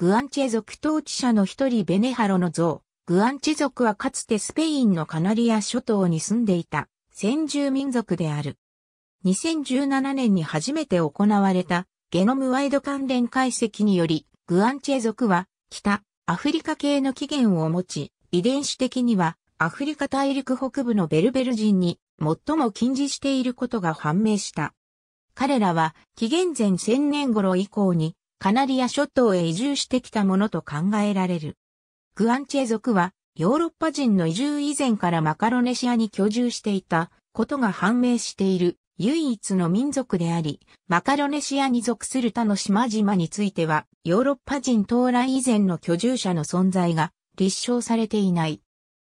グアンチェ族統治者の一人ベネハロの像。グアンチ族はかつてスペインのカナリア諸島に住んでいた先住民族である。2017年に初めて行われたゲノムワイド関連解析により、グアンチェ族は北アフリカ系の起源を持ち、遺伝子的にはアフリカ大陸北部のベルベル人に最も近似していることが判明した。彼らは紀元前1000年頃以降にカナリア諸島へ移住してきたものと考えられる。グアンチェ族はヨーロッパ人の移住以前からマカロネシアに居住していたことが判明している唯一の民族であり、マカロネシアに属する他の島々についてはヨーロッパ人到来以前の居住者の存在が立証されていない。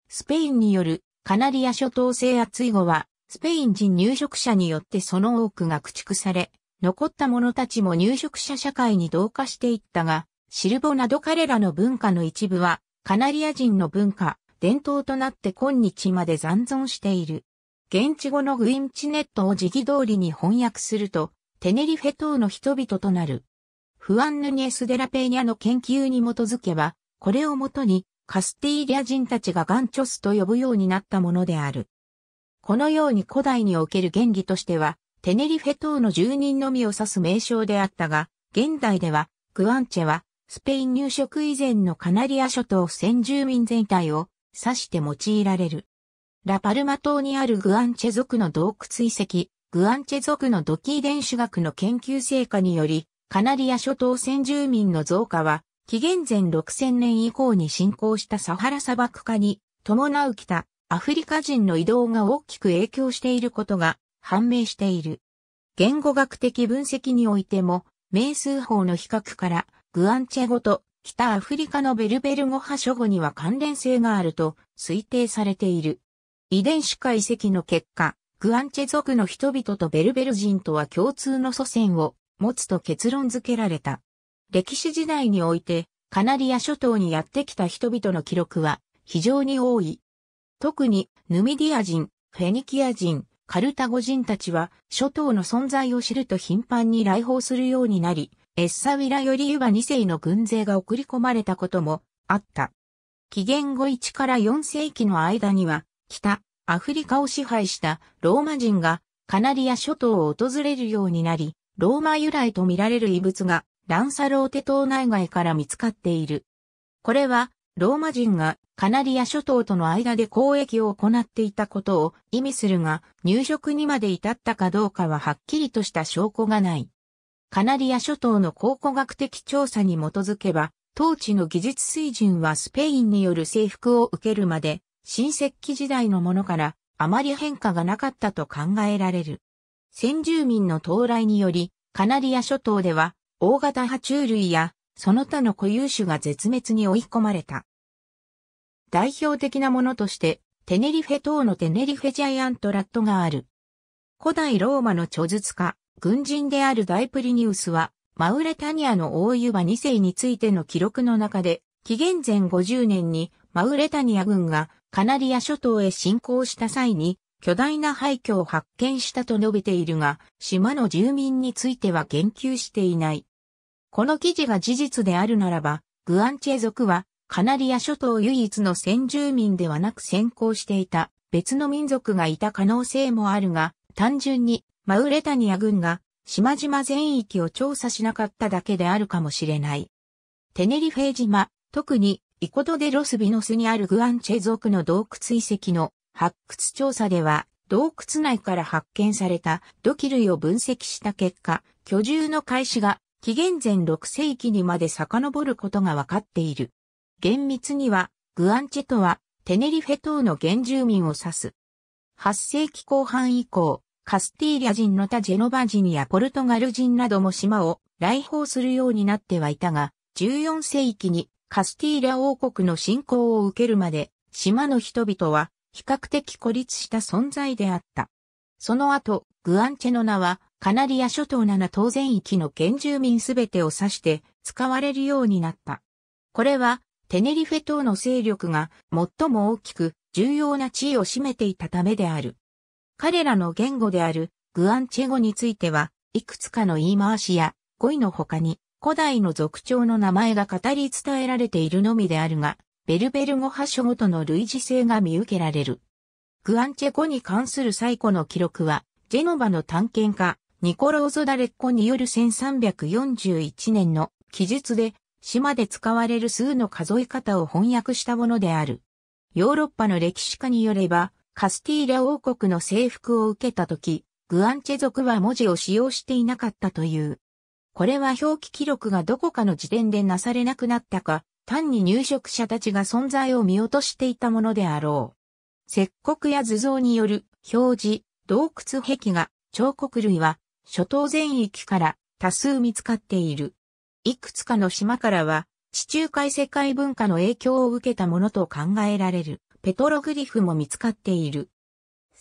スペインによるカナリア諸島制圧以後はスペイン人入植者によってその多くが駆逐され、残った者たちも入植者社会に同化していったが、シルボなど彼らの文化の一部は、カナリア人の文化、伝統となって今日まで残存している。現地語のグインチネットを時期通りに翻訳すると、テネリフェ島の人々となる。フアン・ヌニエス・デラペーニャの研究に基づけば、これをもとにカスティーリア人たちがガンチョスと呼ぶようになったものである。このように古代における原理としては、テネリフェ島の住人のみを指す名称であったが、現代では、グアンチェは、スペイン入植以前のカナリア諸島先住民全体を指して用いられる。ラパルマ島にあるグアンチェ族の洞窟遺跡、グアンチェ族の土器遺伝子学の研究成果により、カナリア諸島先住民の増加は、紀元前6000年以降に進行したサハラ砂漠化に伴う北アフリカ人の移動が大きく影響していることが判明している。言語学的分析においても、名数法の比較から、グアンチェ語と北アフリカのベルベル語派諸語には関連性があると推定されている。遺伝子解析の結果、グアンチェ族の人々とベルベル人とは共通の祖先を持つと結論付けられた。歴史時代において、カナリア諸島にやってきた人々の記録は非常に多い。特に、ヌミディア人、フェニキア人、カルタゴ人たちは諸島の存在を知ると頻繁に来訪するようになり、エッサウィラよりユバ2世の軍勢が送り込まれたこともあった。紀元後1から4世紀の間には、北、アフリカを支配したローマ人がカナリア諸島を訪れるようになり、ローマ由来とみられる遺物がランサローテ島内外から見つかっている。これはローマ人がカナリア諸島との間で交易を行っていたことを意味するが、入植にまで至ったかどうかははっきりとした証拠がない。カナリア諸島の考古学的調査に基づけば、当地の技術水準はスペインによる征服を受けるまで、新石器時代のものからあまり変化がなかったと考えられる。先住民の到来により、カナリア諸島では大型爬虫類やその他の固有種が絶滅に追い込まれた。代表的なものとして、テネリフェ島のテネリフェジャイアントラットがある。古代ローマの著述家、軍人であるダイプリニウスは、マウレタニアの大湯葉2世についての記録の中で、紀元前50年にマウレタニア軍がカナリア諸島へ侵攻した際に、巨大な廃墟を発見したと述べているが、島の住民については言及していない。この記事が事実であるならば、グアンチェ族は、カナリア諸島唯一の先住民ではなく先行していた別の民族がいた可能性もあるが、単純にマウレタニア軍が島々全域を調査しなかっただけであるかもしれない。テネリフェ島、特にイコドデロスビノスにあるグアンチェ族の洞窟遺跡の発掘調査では、洞窟内から発見された土器類を分析した結果、居住の開始が紀元前6世紀にまで遡ることが分かっている。厳密には、グアンチェとは、テネリフェ島の原住民を指す。8世紀後半以降、カスティーリャ人の他ジェノバ人やポルトガル人なども島を来訪するようになってはいたが、14世紀にカスティーリャ王国の侵攻を受けるまで、島の人々は比較的孤立した存在であった。その後、グアンチェの名はカナリア諸島7島全域の原住民すべてを指して使われるようになった。これは、テネリフェ島の勢力が最も大きく重要な地位を占めていたためである。彼らの言語であるグアンチェ語については、いくつかの言い回しや語彙の他に古代の族長の名前が語り伝えられているのみであるが、ベルベル語派祥ごとの類似性が見受けられる。グアンチェ語に関する最古の記録は、ジェノバの探検家、ニコローゾ・ダレッコによる1341年の記述で、島で使われる数の数え方を翻訳したものである。ヨーロッパの歴史家によれば、カスティーラ王国の征服を受けた時、グアンチェ族は文字を使用していなかったという。これは表記記録がどこかの時点でなされなくなったか、単に入植者たちが存在を見落としていたものであろう。石刻や図像による表示、洞窟壁画、彫刻類は諸島全域から多数見つかっている。いくつかの島からは、地中海世界文化の影響を受けたものと考えられる、ペトログリフも見つかっている。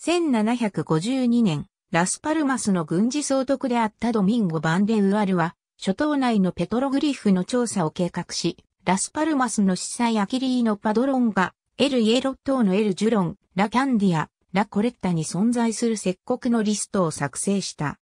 1752年、ラスパルマスの軍事総督であったドミンゴ・バンデウアルは、諸島内のペトログリフの調査を計画し、ラスパルマスの司祭アキリーノ・パドロンが、エル・イエロッ島のエル・ジュロン、ラ・キャンディア、ラ・コレッタに存在する石刻のリストを作成した。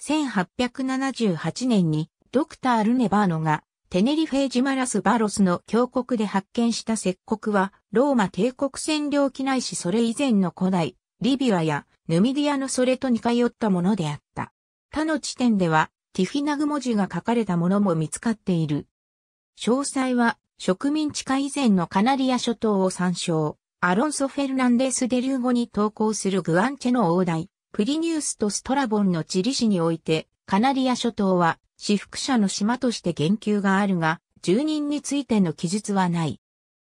1878年にドクター・ルネバーノがテネリフェーマラスバロスの峡谷で発見した石国はローマ帝国占領機内しそれ以前の古代リビアやヌミディアのそれと似通ったものであった。他の地点ではティフィナグ文字が書かれたものも見つかっている。詳細は植民地化以前のカナリア諸島を参照。アロンソ・フェルナンデス・デルーゴに投稿するグアンチェの王台、プリニュースとストラボンの地理史において、カナリア諸島は、私服者の島として言及があるが、住人についての記述はない。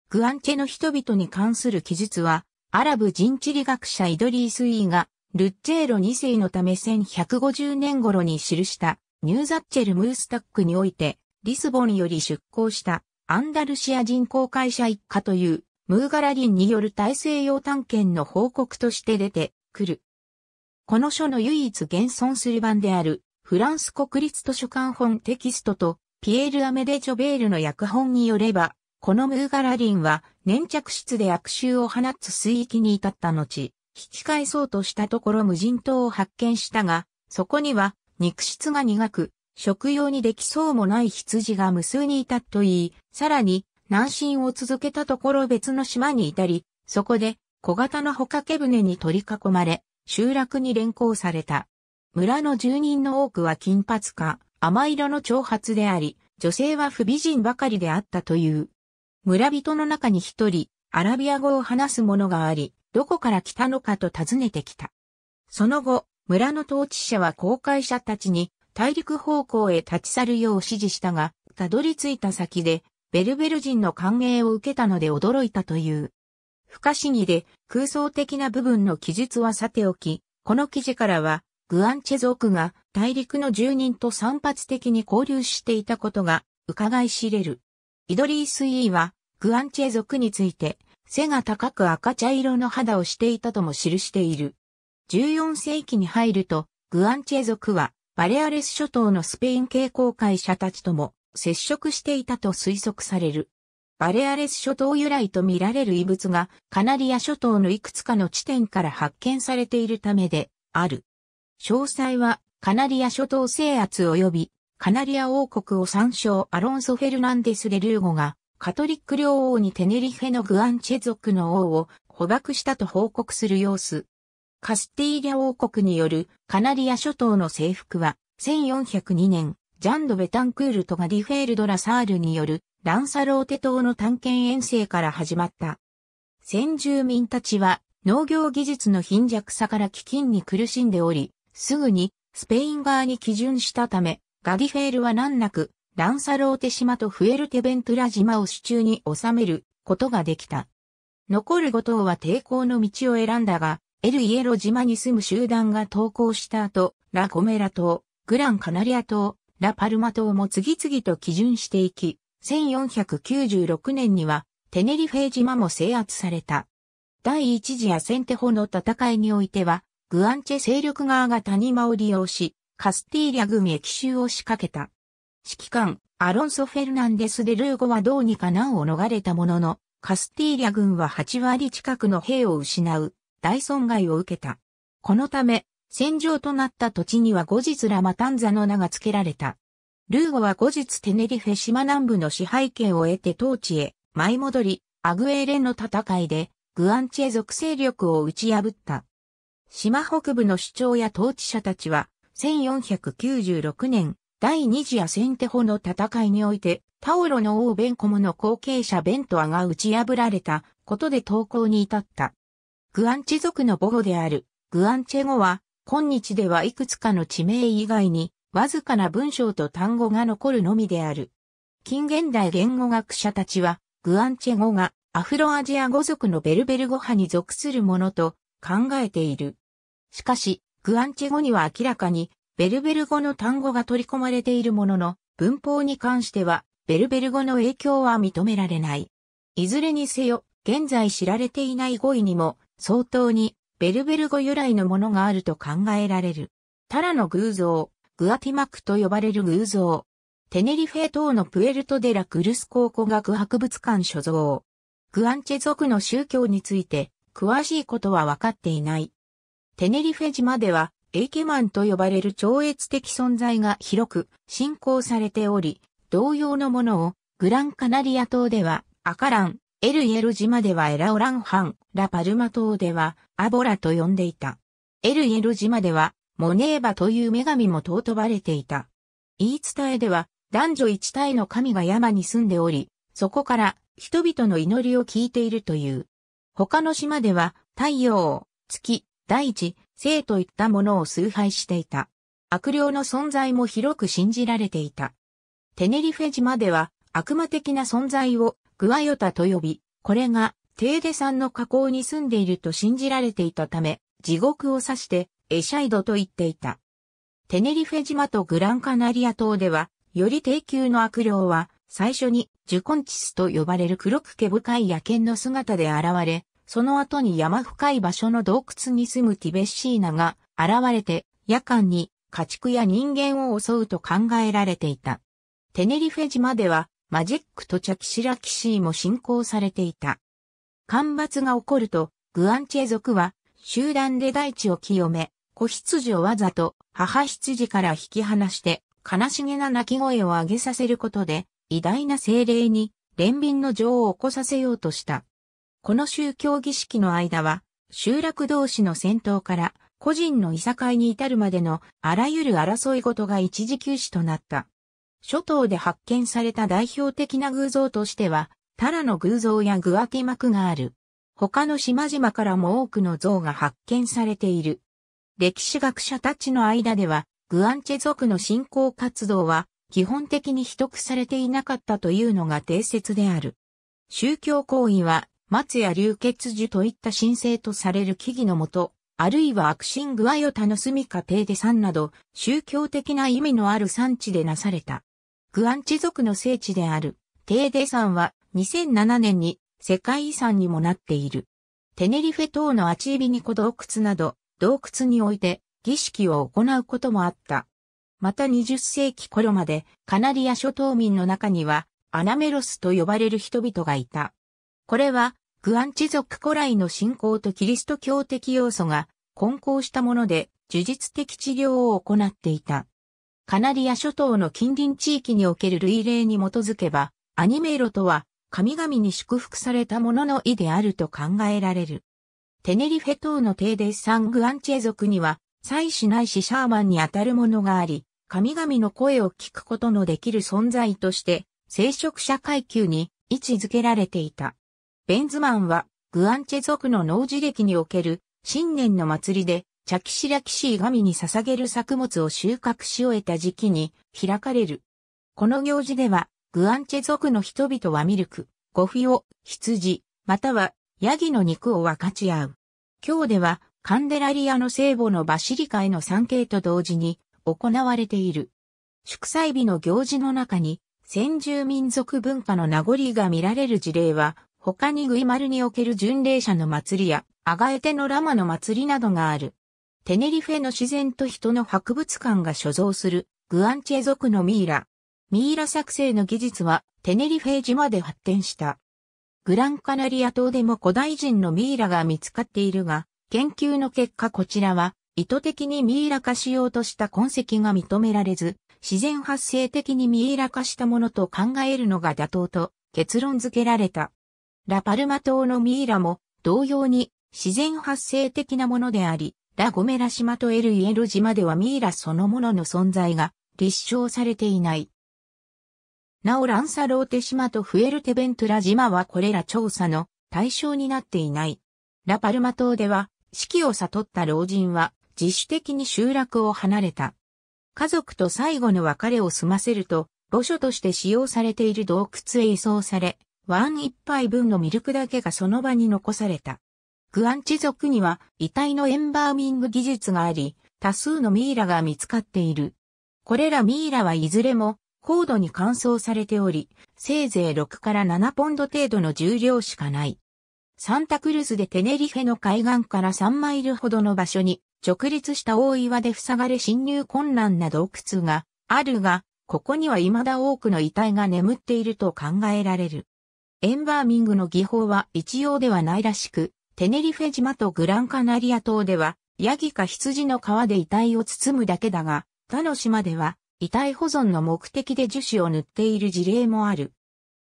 グアンチェの人々に関する記述は、アラブ人地理学者イドリース・イーが、ルッチェーロ2世のため1150年頃に記したニューザッチェル・ムースタックにおいて、リスボンより出港したアンダルシア人工会社一家というムーガラリンによる大西洋探検の報告として出てくる。この書の唯一現存する版である、フランス国立図書館本テキストと、ピエール・アメデ・ジョベールの訳本によれば、このムーガラリンは粘着質で悪臭を放つ水域に至った後、引き返そうとしたところ無人島を発見したが、そこには肉質が苦く、食用にできそうもない羊が無数にいたといい、さらに南進を続けたところ別の島にいたり、そこで小型の帆掛け船に取り囲まれ、集落に連行された。村の住人の多くは金髪か、甘色の長髪であり、女性は不美人ばかりであったという。村人の中に一人、アラビア語を話す者があり、どこから来たのかと尋ねてきた。その後、村の統治者は公開者たちに大陸方向へ立ち去るよう指示したが、たどり着いた先で、ベルベル人の歓迎を受けたので驚いたという。不可思議で空想的な部分の記述はさておき、この記事からは、グアンチェ族が大陸の住人と散発的に交流していたことが伺い知れる。イドリース・イーは、グアンチェ族について、背が高く赤茶色の肌をしていたとも記している。14世紀に入ると、グアンチェ族は、バレアレス諸島のスペイン系航海者たちとも接触していたと推測される。バレアレス諸島由来と見られる遺物がカナリア諸島のいくつかの地点から発見されているためである。詳細はカナリア諸島制圧及びカナリア王国を参照アロンソ・フェルナンデス・レルーゴがカトリック領王にテネリフェのグアンチェ族の王を捕獲したと報告する様子。カスティーリャ王国によるカナリア諸島の征服は1402年ジャンド・ベタンクールとガディフェールド・ラサールによるランサローテ島の探検遠征から始まった。先住民たちは農業技術の貧弱さから飢饉に苦しんでおり、すぐにスペイン側に基準したため、ガディフェールは難なく、ランサローテ島とフエルテベントラ島を手中に収めることができた。残る5島は抵抗の道を選んだが、エルイエロ島に住む集団が投降した後、ラ・ゴメラ島、グランカナリア島、ラ・パルマ島も次々と基準していき、1496年にはテネリフェ島も制圧された。第一次アセンテホの戦いにおいては、グアンチェ勢力側が谷間を利用し、カスティーリャ軍へ奇襲を仕掛けた。指揮官、アロンソ・フェルナンデス・デルーゴはどうにか難を逃れたものの、カスティーリャ軍は8割近くの兵を失う、大損害を受けた。このため、戦場となった土地には後日ラマタンザの名が付けられた。ルーゴは後日テネリフェ島南部の支配権を得て統治へ舞い戻り、アグエーレの戦いでグアンチェ属勢力を打ち破った。島北部の主張や統治者たちは1496年第二次アセンテホの戦いにおいてタオロの王ベンコモの後継者ベントアが打ち破られたことで投降に至った。グアンチ族の母語であるグアンチェ語は今日ではいくつかの地名以外にわずかな文章と単語が残るのみである。近現代言語学者たちは、グアンチェ語がアフロアジア語族のベルベル語派に属するものと考えている。しかし、グアンチェ語には明らかにベルベル語の単語が取り込まれているものの、文法に関してはベルベル語の影響は認められない。いずれにせよ、現在知られていない語彙にも相当にベルベル語由来のものがあると考えられる。タラの偶像、グアティマクと呼ばれる偶像。テネリフェ島のプエルトデラ・クルス考古学博物館所蔵。グアンチェ族の宗教について、詳しいことは分かっていない。テネリフェ島では、エイケマンと呼ばれる超越的存在が広く信仰されており、同様のものをグランカナリア島ではアカラン、エルイエル島ではエラオランハン、ラパルマ島ではアボラと呼んでいた。エルイエル島ではモネーバという女神も尊ばれていた。言い伝えでは、男女一体の神が山に住んでおり、そこから人々の祈りを聞いているという。他の島では、太陽、月、大地、生といったものを崇拝していた。悪霊の存在も広く信じられていた。テネリフェ島では、悪魔的な存在をグアヨタと呼び、これがテーデ山の河口に住んでいると信じられていたため、地獄を指してエシャイドと言っていた。テネリフェ島とグランカナリア島では、より低級の悪霊は、最初にジュコンチスと呼ばれる黒く毛深い野犬の姿で現れ、その後に山深い場所の洞窟に住むティベッシーナが現れて、夜間に家畜や人間を襲うと考えられていた。テネリフェ島では、マジックとチャキシラキシーも信仰されていた。干ばつが起こると、グアンチェ族は集団で大地を清め、子羊をわざと母羊から引き離して悲しげな泣き声を上げさせることで偉大な精霊に憐憫の情を起こさせようとした。この宗教儀式の間は集落同士の戦闘から個人のいさかいに至るまでのあらゆる争い事が一時休止となった。諸島で発見された代表的な偶像としては、タラの偶像やグアティマクがある。他の島々からも多くの像が発見されている。歴史学者たちの間では、グアンチェ族の信仰活動は基本的に秘匿されていなかったというのが定説である。宗教行為は松や流血樹といった神聖とされる木々のもと、あるいは悪神具合を楽しみ家庭ーデなど、宗教的な意味のある産地でなされた。グアンチ族の聖地である、テーデ山は2007年に世界遺産にもなっている。テネリフェ島のアチービニコ洞窟など、洞窟において儀式を行うこともあった。また20世紀頃までカナリア諸島民の中にはアナメロスと呼ばれる人々がいた。これはグアンチ族古来の信仰とキリスト教的要素が混交したもので呪術的治療を行っていた。カナリア諸島の近隣地域における類例に基づけば、アニメロとは神々に祝福されたものの意であると考えられる。テネリフェ島のテーデサングアンチェ族には、祭司ないしシャーマンにあたるものがあり、神々の声を聞くことのできる存在として、聖職者階級に位置づけられていた。ベンズマンは、グアンチェ族の農事歴における、新年の祭りで、チャキシラキシー神に捧げる作物を収穫し終えた時期に開かれる。この行事では、グアンチェ族の人々はミルク、ゴフィオ、羊、またはヤギの肉を分かち合う。今日ではカンデラリアの聖母のバシリカへの参詣と同時に行われている。祝祭日の行事の中に先住民族文化の名残が見られる事例は他にグイマルにおける巡礼者の祭りやアガエテのラマの祭りなどがある。テネリフェの自然と人の博物館が所蔵するグアンチェ族のミイラ。ミイラ作成の技術はテネリフェ島で発展した。グランカナリア島でも古代人のミイラが見つかっているが、研究の結果こちらは、意図的にミイラ化しようとした痕跡が認められず、自然発生的にミイラ化したものと考えるのが妥当と結論付けられた。ラパルマ島のミイラも同様に自然発生的なものであり、ラゴメラ島とエルイエロ島ではミイラそのものの存在が立証されていない。なおランサローテ島とフエルテベントラ島はこれら調査の対象になっていない。ラパルマ島では、四季を悟った老人は自主的に集落を離れた。家族と最後の別れを済ませると、墓所として使用されている洞窟へ移送され、ワン一杯分のミルクだけがその場に残された。グアンチ族には遺体のエンバーミング技術があり、多数のミイラが見つかっている。これらミイラはいずれも高度に乾燥されており、せいぜい6から7ポンド程度の重量しかない。サンタクルスでテネリフェの海岸から3マイルほどの場所に直立した大岩で塞がれ侵入困難な洞窟があるが、ここには未だ多くの遺体が眠っていると考えられる。エンバーミングの技法は一様ではないらしく、テネリフェ島とグランカナリア島では、ヤギか羊の皮で遺体を包むだけだが、他の島では、遺体保存の目的で樹脂を塗っている事例もある。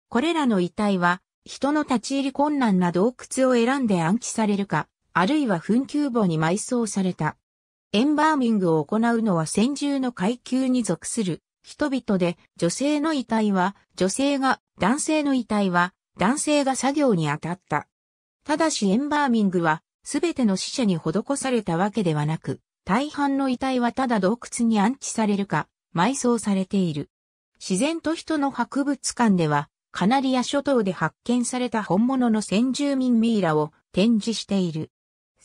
これらの遺体は、人の立ち入り困難な洞窟を選んで暗記されるか、あるいは墳丘墓に埋葬された。エンバーミングを行うのは先住の階級に属する人々で、女性の遺体は女性が、男性の遺体は男性が作業に当たった。ただしエンバーミングは、すべての死者に施されたわけではなく、大半の遺体はただ洞窟に安置されるか、埋葬されている。自然と人の博物館では、カナリア諸島で発見された本物の先住民ミイラを展示している。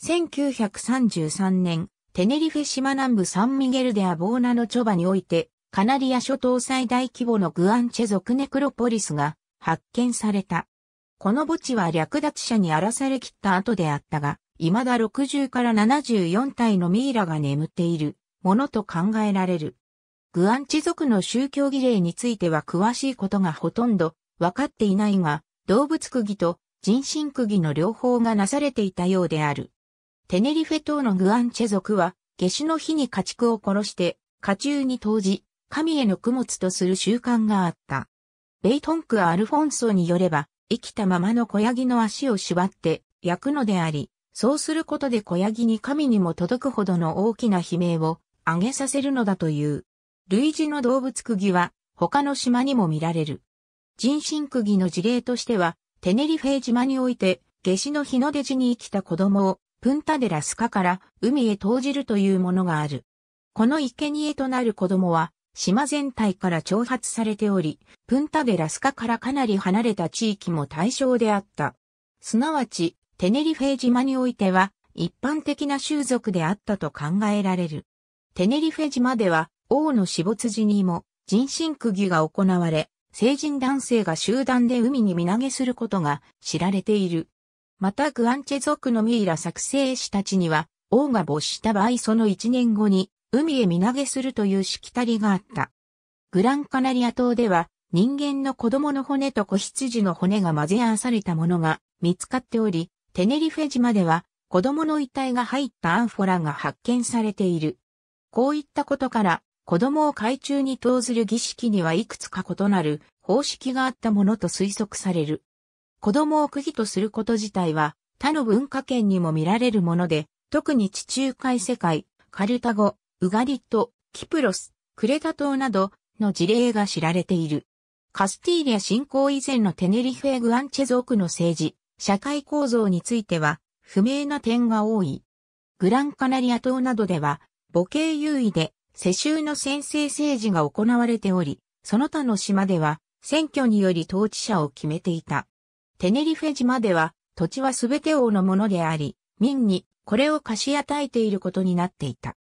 1933年、テネリフェ島南部サンミゲルデアボーナのチョバにおいて、カナリア諸島最大規模のグアンチェ族ネクロポリスが発見された。この墓地は略奪者に荒らされきった後であったが、未だ60から74体のミイラが眠っているものと考えられる。グアンチ族の宗教儀礼については詳しいことがほとんど分かっていないが、動物釘と人身釘の両方がなされていたようである。テネリフェ島のグアンチェ族は、下種の日に家畜を殺して、家中に投じ、神への供物とする習慣があった。ベイトンク・アルフォンソによれば、生きたままの小ヤギの足を縛って焼くのであり、そうすることで小ヤギに神にも届くほどの大きな悲鳴を上げさせるのだという。類似の動物釘は他の島にも見られる。人身釘の事例としては、テネリフェ島において、下死の日の出時に生きた子供を、プンタデラスカから海へ投じるというものがある。この生贄となる子供は、島全体から挑発されており、プンタデラスカからかなり離れた地域も対象であった。すなわち、テネリフェ島においては、一般的な種族であったと考えられる。テネリフェ島では、王の死没時にも人身釘が行われ、成人男性が集団で海に身投げすることが知られている。またグアンチェ族のミイラ作成士たちには、王が没した場合その1年後に海へ身投げするというしきたりがあった。グランカナリア島では人間の子供の骨と子羊の骨が混ぜ合わされたものが見つかっており、テネリフェ島では子供の遺体が入ったアンフォラが発見されている。こういったことから子供を海中に投ずる儀式にはいくつか異なる方式があったものと推測される。子供を釘とすること自体は他の文化圏にも見られるもので、特に地中海世界、カルタゴ、ウガリット、キプロス、クレタ島などの事例が知られている。カスティーリア侵攻以前のテネリフェ・グアンチェ族の政治、社会構造については不明な点が多い。グランカナリア島などでは母系優位で世襲の先制政治が行われており、その他の島では選挙により統治者を決めていた。テネリフェ島では土地はすべて王のものであり、民にこれを貸し与えていることになっていた。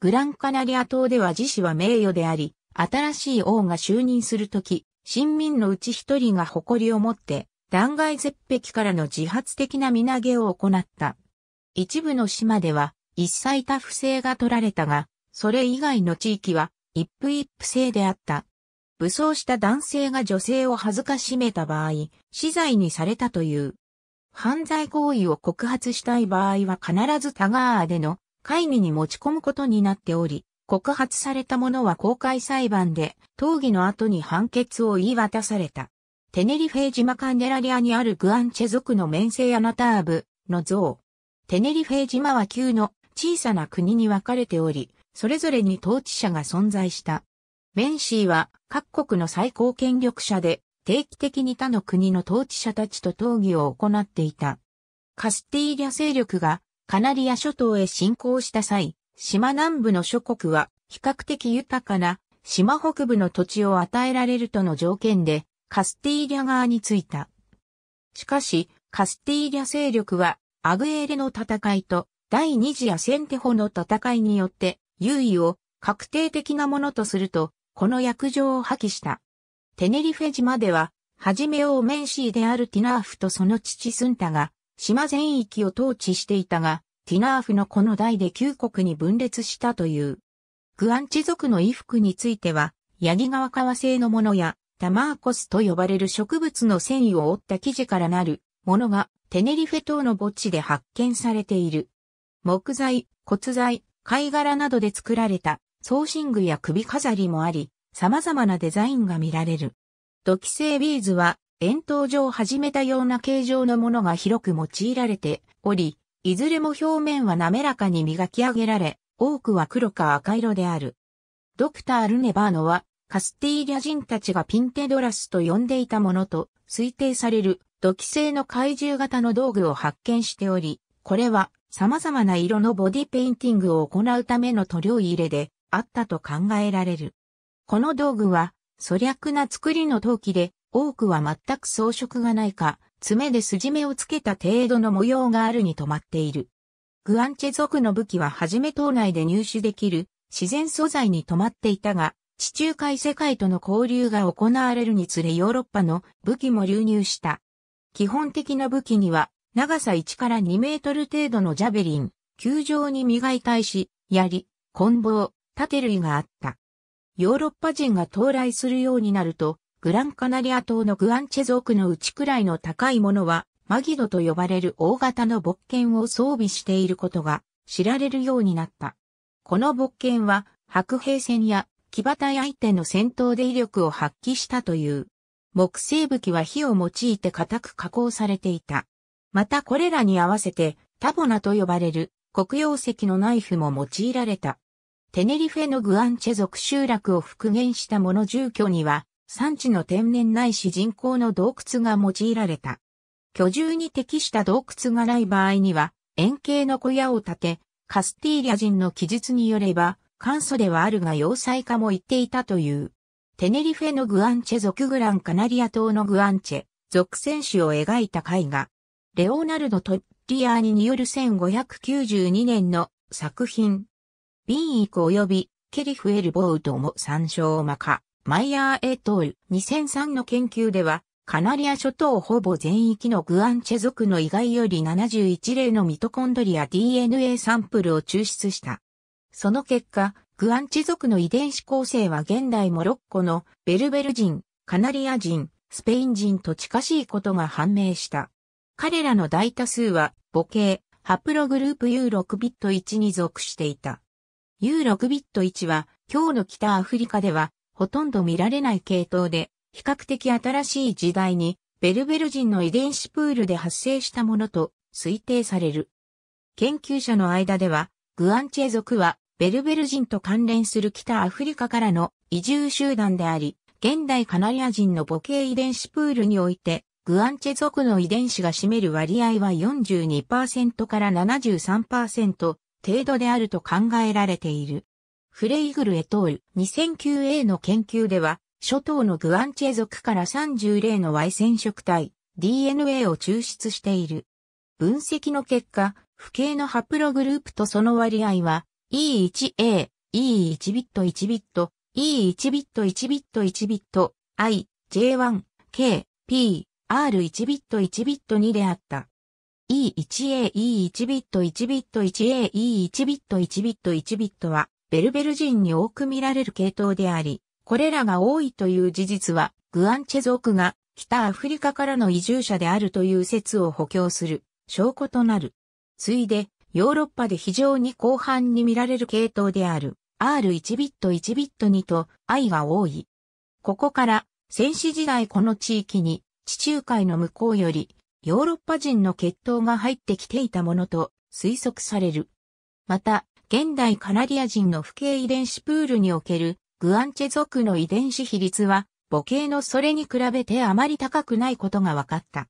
グランカナリア島では自死は名誉であり、新しい王が就任するとき、新民のうち一人が誇りを持って、断崖絶壁からの自発的な身投げを行った。一部の島では、一切多不正が取られたが、それ以外の地域は、一夫一夫制であった。武装した男性が女性を恥ずかしめた場合、死罪にされたという。犯罪行為を告発したい場合は必ずタガーでの会議に持ち込むことになっており、告発された者は公開裁判で、討議の後に判決を言い渡された。テネリフェ島カンデラリアにあるグアンチェ族の面世アナターブの像。テネリフェ島は旧の小さな国に分かれており、それぞれに統治者が存在した。メンシーは各国の最高権力者で定期的に他の国の統治者たちと討議を行っていた。カスティーリャ勢力がカナリア諸島へ侵攻した際、島南部の諸国は比較的豊かな島北部の土地を与えられるとの条件でカスティーリャ側についた。しかし、カスティーリャ勢力はアグエーレの戦いと第二次アセンテホの戦いによって優位を確定的なものとすると、この約定を破棄した。テネリフェ島では、はじめオーメンシーであるティナーフとその父スンタが、島全域を統治していたが、ティナーフのこの代で旧国に分裂したという。グアンチ族の衣服については、ヤギ川革製のものや、タマーコスと呼ばれる植物の繊維を折った生地からなるものがテネリフェ島の墓地で発見されている。木材、骨材、貝殻などで作られた装身具や首飾りもあり、様々なデザインが見られる。土器製ビーズは、円筒状を始めたような形状のものが広く用いられており、いずれも表面は滑らかに磨き上げられ、多くは黒か赤色である。ドクター・ルネバーノは、カスティーリャ人たちがピンテドラスと呼んでいたものと推定される土器製の怪獣型の道具を発見しており、これは様々な色のボディペインティングを行うための塗料入れであったと考えられる。この道具は、粗略な作りの陶器で、多くは全く装飾がないか、爪で筋目をつけた程度の模様があるに止まっている。グアンチェ族の武器ははじめ島内で入手できる自然素材に止まっていたが、地中海世界との交流が行われるにつれヨーロッパの武器も流入した。基本的な武器には長さ1から2メートル程度のジャベリン、球状に磨いた石、槍、棍棒、盾類があった。ヨーロッパ人が到来するようになると、グランカナリア島のグアンチェ族のうちくらいの高いものは、マギドと呼ばれる大型の木剣を装備していることが知られるようになった。この木剣は、白兵戦や騎馬隊相手の戦闘で威力を発揮したという。木製武器は火を用いて固く加工されていた。またこれらに合わせてタボナと呼ばれる黒曜石のナイフも用いられた。テネリフェのグアンチェ族集落を復元したもの住居には産地の天然ないし人工の洞窟が用いられた。居住に適した洞窟がない場合には円形の小屋を建て、カスティーリャ人の記述によれば簡素ではあるが要塞化も言っていたという。テネリフェのグアンチェ族グランカナリア島のグアンチェ、属戦士を描いた絵画、レオナルド・トッリアーニによる1592年の作品。ビンイク及びケリフ・エルボウドも参照マカ、マイヤー・エトール2003の研究では、カナリア諸島ほぼ全域のグアンチェ族の意外より71例のミトコンドリア DNA サンプルを抽出した。その結果、グアンチェ族の遺伝子構成は現代モロッコのベルベル人、カナリア人、スペイン人と近しいことが判明した。彼らの大多数は母系、ハプログループ U6 ビット1に属していた。U6 ビット1は今日の北アフリカではほとんど見られない系統で比較的新しい時代にベルベル人の遺伝子プールで発生したものと推定される。研究者の間ではグアンチェ族はベルベル人と関連する北アフリカからの移住集団であり、現代カナリア人の母系遺伝子プールにおいてグアンチェ族の遺伝子が占める割合は42%から73%程度であると考えられている。フレイグルエトール 2009A の研究では、諸島のグアンチェ族から30例の Y 染色体 DNA を抽出している。分析の結果、不形のハプログループとその割合は E1A、E1 ビット1ビット、E1 ビット1ビット1ビット、I、J1、K、P、R1 ビット1ビット2であった。E1A E1 ビット1ビット 1A E1 ビット1ビット1ビットはベルベル人に多く見られる系統であり、これらが多いという事実はグアンチェ族が北アフリカからの移住者であるという説を補強する証拠となる。ついで、ヨーロッパで非常に広範に見られる系統である R1 ビット1ビット2と I が多い。ここから、戦死時代この地域に地中海の向こうより、ヨーロッパ人の血統が入ってきていたものと推測される。また、現代カナリア人の父系遺伝子プールにおけるグアンチェ族の遺伝子比率は母系のそれに比べてあまり高くないことが分かった。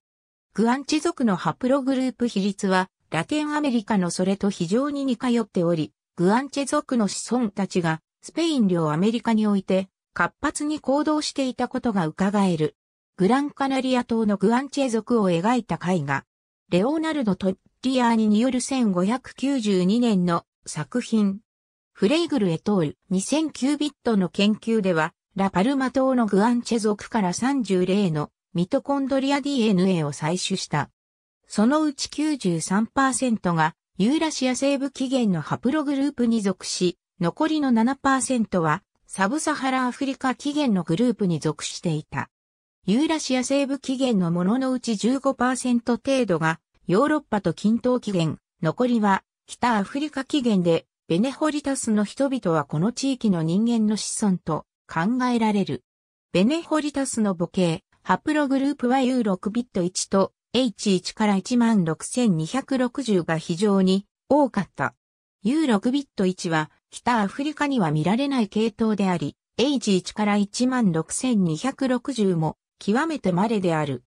グアンチ族のハプログループ比率はラテンアメリカのそれと非常に似通っており、グアンチェ族の子孫たちがスペイン領アメリカにおいて活発に行動していたことが伺える。グランカナリア島のグアンチェ族を描いた絵画、レオナルド・トッリアーニによる1592年の作品。フレイグル・エトール2009ビットの研究では、ラパルマ島のグアンチェ族から30例のミトコンドリア DNA を採取した。そのうち93%がユーラシア西部起源のハプログループに属し、残りの7%はサブサハラアフリカ起源のグループに属していた。ユーラシア西部起源のもののうち15%程度がヨーロッパと近等起源、残りは北アフリカ起源で、ベネホリタスの人々はこの地域の人間の子孫と考えられる。ベネホリタスの母系、ハプログループは U6 ビット1と H1 から16260が非常に多かった。U6 ビット1は北アフリカには見られない系統であり、H1 から16260も極めて稀である。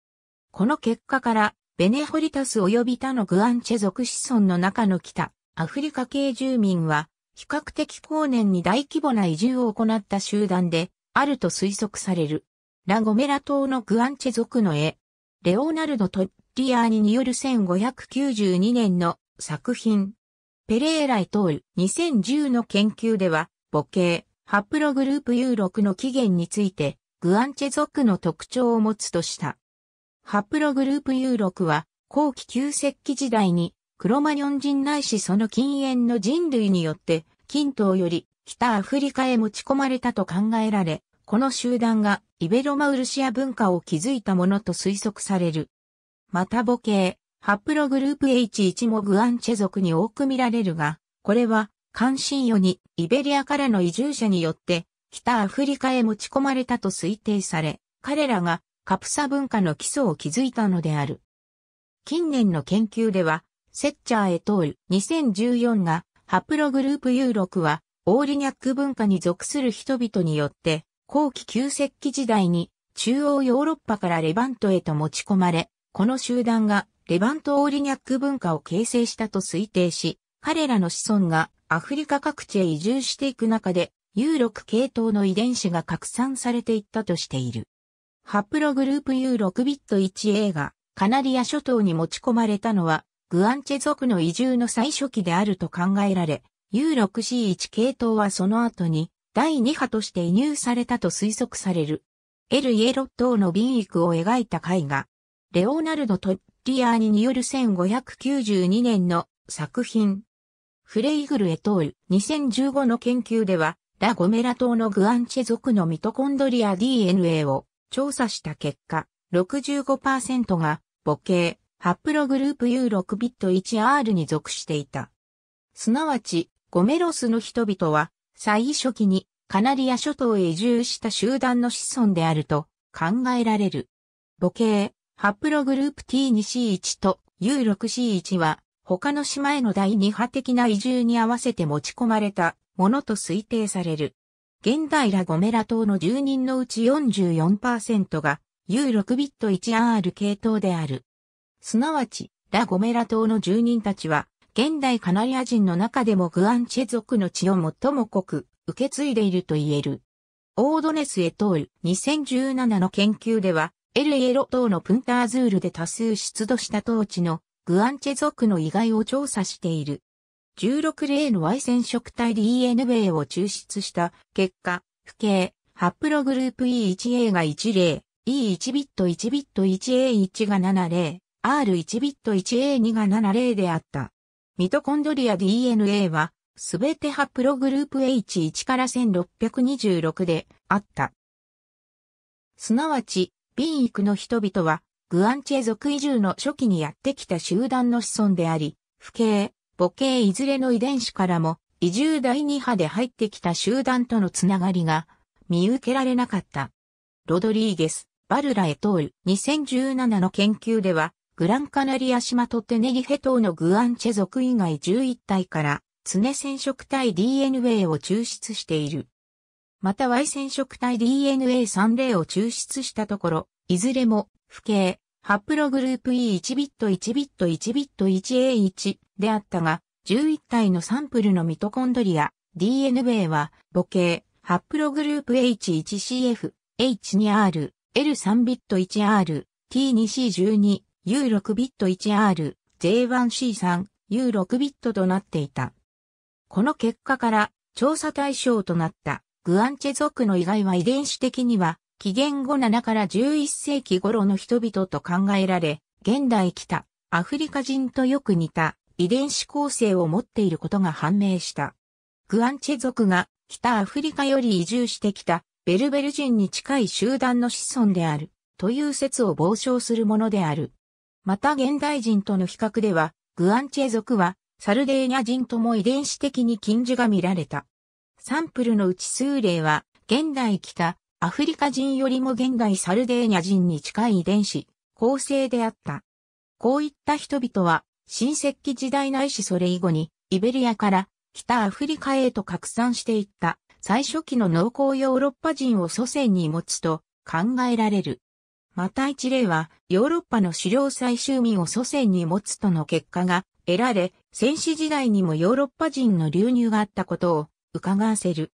この結果から、ベネホリタス及び他のグアンチェ族子孫の中の北、アフリカ系住民は、比較的後年に大規模な移住を行った集団で、あると推測される。ラゴメラ島のグアンチェ族の絵、レオナルド・トッリアーニによる1592年の作品、ペレーライトール2010の研究では、母系、ハプログループ U6 の起源について、グアンチェ族の特徴を持つとした。ハプログループ U6 は、後期旧石器時代に、クロマニョン人ないしその禁煙の人類によって、近東より北アフリカへ持ち込まれたと考えられ、この集団がイベロマウルシア文化を築いたものと推測される。また母系、ハプログループ H1 もグアンチェ族に多く見られるが、これは関心よにイベリアからの移住者によって北アフリカへ持ち込まれたと推定され、彼らがカプサ文化の基礎を築いたのである。近年の研究では、セッチャーへ通る2014がハプログループ U6 はオーリニャック文化に属する人々によって後期旧石器時代に中央ヨーロッパからレバントへと持ち込まれ、この集団がレバントオーリニャック文化を形成したと推定し、彼らの子孫がアフリカ各地へ移住していく中で U6 系統の遺伝子が拡散されていったとしている。ハプログループ U6 ビット 1A がカナリア諸島に持ち込まれたのはグアンチェ族の移住の最初期であると考えられ、U6C1 系統はその後に第2波として移入されたと推測される。エル・イエロットーの貧育を描いた絵画、レオナルド・トッリアーニによる1592年の作品、フレイグル・エトール2015の研究では、ラゴメラ島のグアンチェ族のミトコンドリア DNA を調査した結果、65%が母系、ハプログループ U6 ビット 1R に属していた。すなわち、ゴメロスの人々は、最初期にカナリア諸島へ移住した集団の子孫であると考えられる。母系、ハプログループ T2C1 と U6C1 は、他の島への第二波的な移住に合わせて持ち込まれたものと推定される。現代ラゴメラ島の住人のうち44%が U6 ビット 1R 系統である。すなわち、ラゴメラ島の住人たちは、現代カナリア人の中でもグアンチェ族の血を最も濃く受け継いでいると言える。オードネス・エトール2017の研究では、エル・イエロ島のプンターズールで多数出土した当地のグアンチェ族の遺骸を調査している。16例の Y 染色体 DNA を抽出した結果、不形、ハプログループ E1A が1例、E1 ビット1ビット 1A1 が7例、R1 ビット 1A2 が7例であった。ミトコンドリア DNA は、すべてハプログループ H1 から1626であった。すなわち、ビイクの人々は、グアンチェ族移住の初期にやってきた集団の子孫であり、不形、母系いずれの遺伝子からも、移住第2波で入ってきた集団とのつながりが見受けられなかった。ロドリーゲス、バルラエトール2017の研究では、グランカナリア島とテネギヘ島のグアンチェ族以外11体から、常染色体 DNA を抽出している。また Y 染色体 DNA3 例を抽出したところ、いずれも、父系、ハプログループ E1 ビット1ビット1ビット 1A1 であったが、11体のサンプルのミトコンドリア、DNA は、母系、ハプログループ H1CF、H2R、L3 ビット 1R、T2C12、U6 ビット 1R、J1C3、U6 ビットとなっていた。この結果から、調査対象となった、グアンチェ族の以外は遺伝子的には、紀元後7から11世紀頃の人々と考えられ、現代北、アフリカ人とよく似た遺伝子構成を持っていることが判明した。グアンチェ族が北アフリカより移住してきたベルベル人に近い集団の子孫であるという説を傍聴するものである。また現代人との比較では、グアンチェ族はサルデーニャ人とも遺伝子的に近似が見られた。サンプルのうち数例は現代北アフリカ人よりも現代サルデーニャ人に近い遺伝子、構成であった。こういった人々は、新石器時代ないしそれ以後に、イベリアから北アフリカへと拡散していった、最初期の農耕ヨーロッパ人を祖先に持つと考えられる。また一例は、ヨーロッパの狩猟採集民を祖先に持つとの結果が得られ、戦死時代にもヨーロッパ人の流入があったことを伺わせる。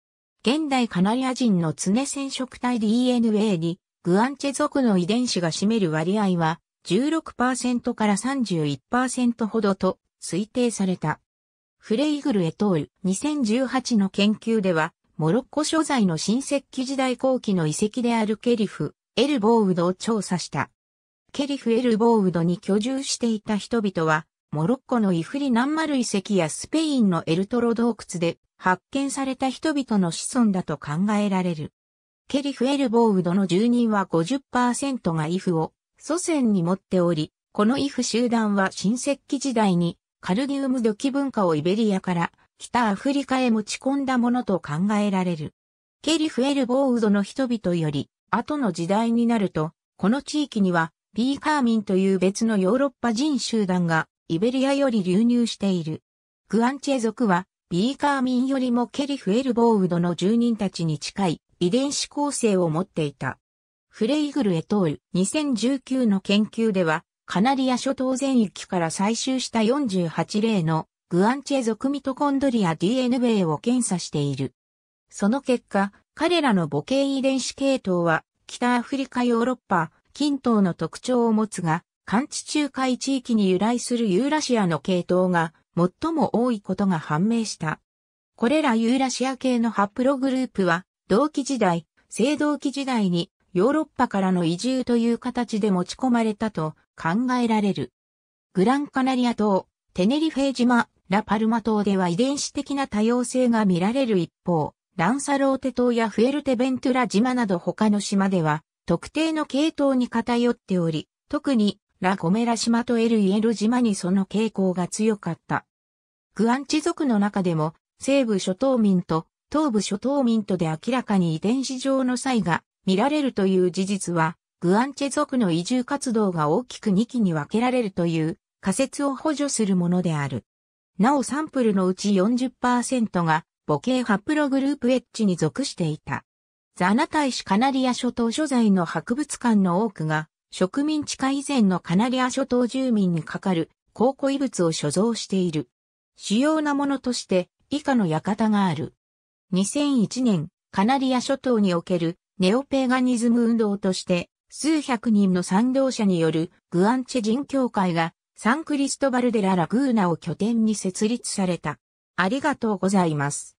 現代カナリア人の常染色体 DNA にグアンチェ族の遺伝子が占める割合は16%から31%ほどと推定された。フレイグルエトール2018の研究では、モロッコ所在の新石器時代後期の遺跡であるケリフ、エルボーウドを調査した。ケリフ・エルボーウドに居住していた人々は、モロッコのイフリ・ナンマル遺跡やスペインのエルトロ洞窟で発見された人々の子孫だと考えられる。ケリフ・エルボーウドの住人は50%がイフを祖先に持っており、このイフ集団は新石器時代にカルギウム土器文化をイベリアから北アフリカへ持ち込んだものと考えられる。ケリフ・エルボーウドの人々より後の時代になると、この地域にはピーカーミンという別のヨーロッパ人集団がイベリアより流入している。グアンチェ族はビーカーミンよりもケリフ・エルボーウドの住人たちに近い遺伝子構成を持っていた。フレイグル・エトール2019の研究では、カナリア諸島全域から採集した48例のグアンチェ族ミトコンドリア DNA を検査している。その結果、彼らの母系遺伝子系統は北アフリカヨーロッパ、近東の特徴を持つが、寒地中海地域に由来するユーラシアの系統が最も多いことが判明した。これらユーラシア系のハプログループは、同期時代、青銅期時代にヨーロッパからの移住という形で持ち込まれたと考えられる。グランカナリア島、テネリフェ島、ラパルマ島では遺伝子的な多様性が見られる一方、ランサローテ島やフエルテベントゥラ島など他の島では、特定の系統に偏っており、特にラ・ゴメラ島とエル・イエル島にその傾向が強かった。グアンチ族の中でも、西部諸島民と東部諸島民とで明らかに遺伝子上の差異が見られるという事実は、グアンチェ族の移住活動が大きく2期に分けられるという仮説を補助するものである。なおサンプルのうち40%が母系ハプログループ H に属していた。ザナ大使カナリア諸島所在の博物館の多くが植民地化以前のカナリア諸島住民にかかる考古遺物を所蔵している。主要なものとして以下の館がある。2001年、カナリア諸島におけるネオペーガニズム運動として数百人の賛同者によるグアンチェ人協会がサンクリストバルデラ・ラグーナを拠点に設立された。ありがとうございます。